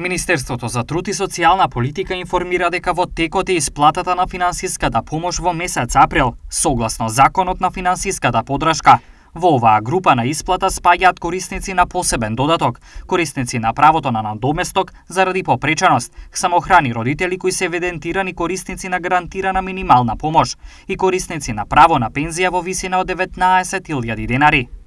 Министерството за труд и социјална политика информира дека во текот е исплатата на финансиската помош во месец април, согласно законот на финансиската подршка. Во оваа група на исплата спаѓаат корисници на посебен додаток, корисници на правото на надоместок заради попреченост, самохрани родители кои се евидентирани корисници на гарантирана минимална помош и корисници на право на пензија во висина од 19.000 денари.